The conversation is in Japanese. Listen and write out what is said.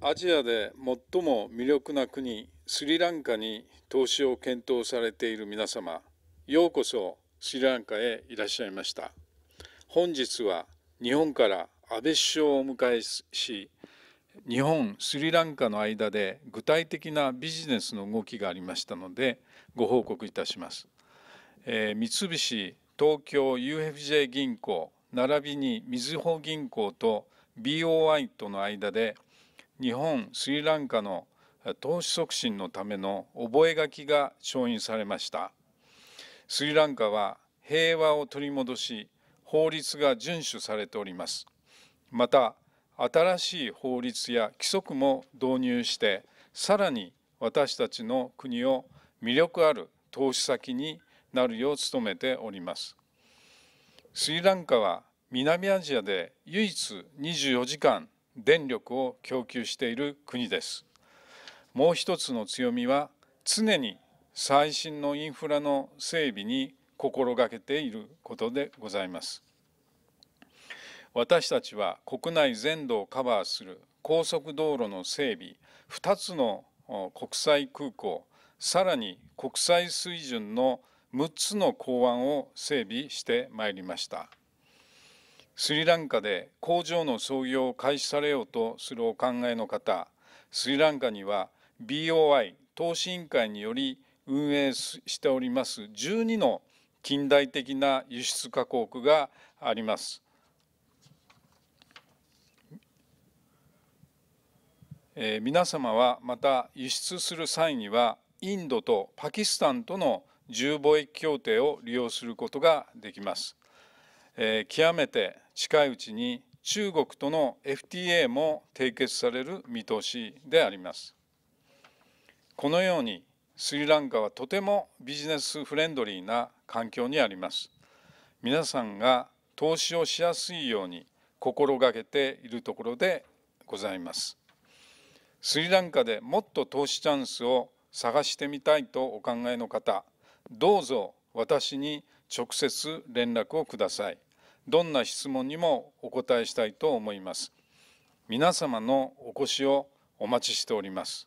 アジアで最も魅力な国スリランカに投資を検討されている皆様ようこそスリランカへいらっしゃいました本日は日本から安倍首相をお迎えし日本スリランカの間で具体的なビジネスの動きがありましたのでご報告いたします、えー、三菱東京 UFJ 銀行並びにみずほ銀行と BOI との間で日本スリランカの投資促進のための覚書が承認されましたスリランカは平和を取り戻し法律が遵守されておりますまた新しい法律や規則も導入してさらに私たちの国を魅力ある投資先になるよう努めておりますスリランカは南アジアで唯一24時間電力を供給している国ですもう一つの強みは常に最新のインフラの整備に心がけていることでございます私たちは国内全土をカバーする高速道路の整備2つの国際空港さらに国際水準の6つの港湾を整備してまいりました。スリランカで工場の創業を開始されようとするお考えの方スリランカには BOI 投資委員会により運営しております12の近代的な輸出加工区があります。えー、皆様はまた輸出する際にはインドとパキスタンとの自由貿易協定を利用することができます。えー、極めて近いうちに中国との FTA も締結される見通しであります。このようにスリランカはとてもビジネスフレンドリーな環境にあります。皆さんが投資をしやすいように心がけているところでございます。スリランカでもっと投資チャンスを探してみたいとお考えの方、どうぞ私に直接連絡をください。どんな質問にもお答えしたいと思います皆様のお越しをお待ちしております